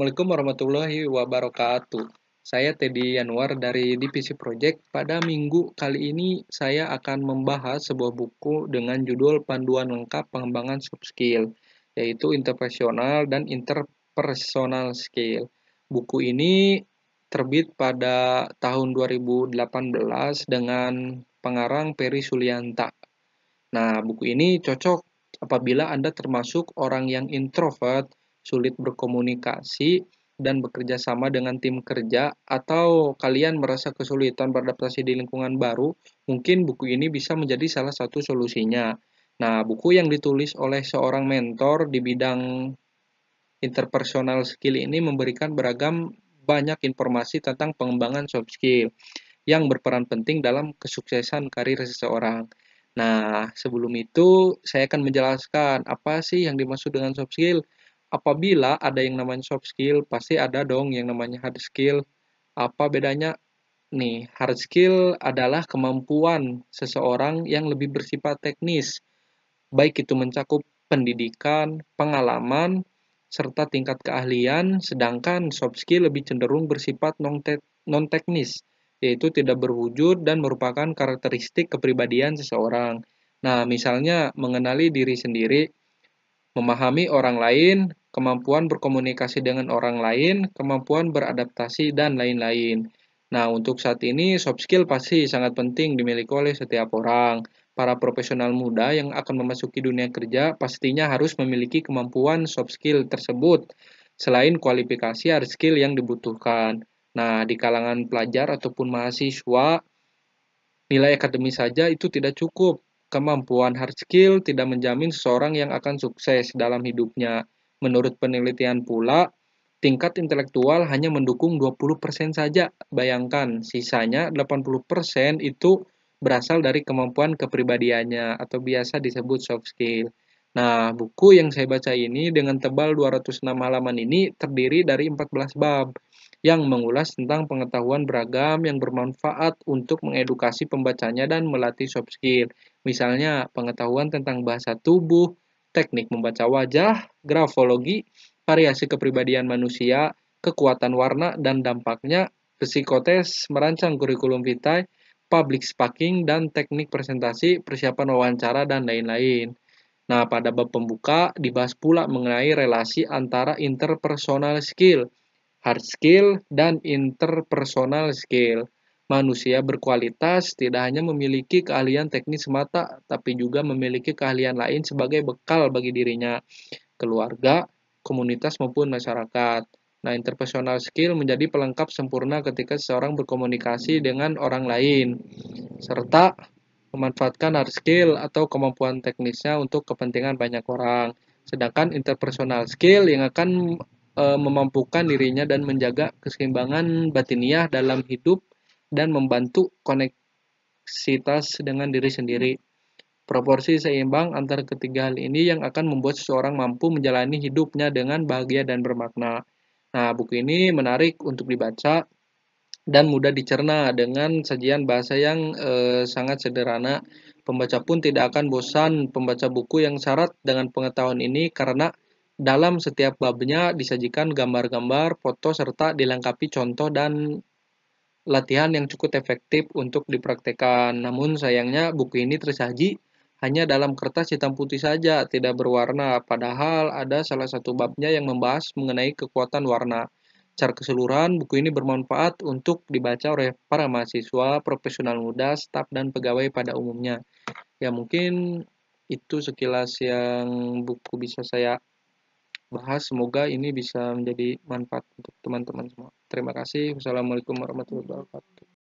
Assalamualaikum warahmatullahi wabarakatuh. Saya Teddy Yanuar dari Divisi Project. Pada minggu kali ini saya akan membahas sebuah buku dengan judul Panduan Lengkap Pengembangan Soft Skill, yaitu Interpersonal dan Interpersonal Skill. Buku ini terbit pada tahun 2018 dengan pengarang Peri Sulianta. Nah, buku ini cocok apabila Anda termasuk orang yang introvert sulit berkomunikasi dan bekerja sama dengan tim kerja, atau kalian merasa kesulitan beradaptasi di lingkungan baru, mungkin buku ini bisa menjadi salah satu solusinya. Nah, buku yang ditulis oleh seorang mentor di bidang interpersonal skill ini memberikan beragam banyak informasi tentang pengembangan soft skill yang berperan penting dalam kesuksesan karir seseorang. Nah, sebelum itu saya akan menjelaskan apa sih yang dimaksud dengan soft skill apabila ada yang namanya soft skill, pasti ada dong yang namanya hard skill. Apa bedanya? Nih, hard skill adalah kemampuan seseorang yang lebih bersifat teknis, baik itu mencakup pendidikan, pengalaman, serta tingkat keahlian, sedangkan soft skill lebih cenderung bersifat non-teknis, yaitu tidak berwujud dan merupakan karakteristik kepribadian seseorang. Nah, misalnya mengenali diri sendiri, memahami orang lain, kemampuan berkomunikasi dengan orang lain, kemampuan beradaptasi, dan lain-lain. Nah, untuk saat ini soft skill pasti sangat penting dimiliki oleh setiap orang. Para profesional muda yang akan memasuki dunia kerja pastinya harus memiliki kemampuan soft skill tersebut, selain kualifikasi hard skill yang dibutuhkan. Nah, di kalangan pelajar ataupun mahasiswa, nilai akademis saja itu tidak cukup. Kemampuan hard skill tidak menjamin seseorang yang akan sukses dalam hidupnya. Menurut penelitian pula, tingkat intelektual hanya mendukung 20% saja. Bayangkan, sisanya 80% itu berasal dari kemampuan kepribadiannya atau biasa disebut soft skill. Nah, buku yang saya baca ini dengan tebal 206 halaman ini terdiri dari 14 bab yang mengulas tentang pengetahuan beragam yang bermanfaat untuk mengedukasi pembacanya dan melatih soft skill. Misalnya, pengetahuan tentang bahasa tubuh, teknik membaca wajah, grafologi, variasi kepribadian manusia, kekuatan warna dan dampaknya, psikotes, merancang kurikulum vitae, public speaking, dan teknik presentasi, persiapan wawancara, dan lain-lain. Nah, pada bab pembuka dibahas pula mengenai relasi antara interpersonal skill, hard skill, dan interpersonal skill manusia berkualitas tidak hanya memiliki keahlian teknis semata, tapi juga memiliki keahlian lain sebagai bekal bagi dirinya, keluarga, komunitas, maupun masyarakat. Nah, interpersonal skill menjadi pelengkap sempurna ketika seseorang berkomunikasi dengan orang lain, serta memanfaatkan hard skill atau kemampuan teknisnya untuk kepentingan banyak orang. Sedangkan interpersonal skill yang akan e, memampukan dirinya dan menjaga keseimbangan batiniah dalam hidup dan membantu koneksitas dengan diri sendiri. Proporsi seimbang antara ketiga hal ini yang akan membuat seseorang mampu menjalani hidupnya dengan bahagia dan bermakna. Nah, buku ini menarik untuk dibaca dan mudah dicerna dengan sajian bahasa yang e, sangat sederhana. Pembaca pun tidak akan bosan pembaca buku yang syarat dengan pengetahuan ini karena dalam setiap babnya disajikan gambar-gambar, foto, serta dilengkapi contoh dan latihan yang cukup efektif untuk dipraktekkan. Namun sayangnya buku ini tersaji hanya dalam kertas hitam putih saja, tidak berwarna. Padahal ada salah satu babnya yang membahas mengenai kekuatan warna. Secara keseluruhan, buku ini bermanfaat untuk dibaca oleh para mahasiswa, profesional muda, staf, dan pegawai pada umumnya. Ya mungkin itu sekilas yang buku bisa saya bahas. Semoga ini bisa menjadi manfaat untuk teman-teman semua. Terima kasih. Wassalamualaikum warahmatullahi wabarakatuh.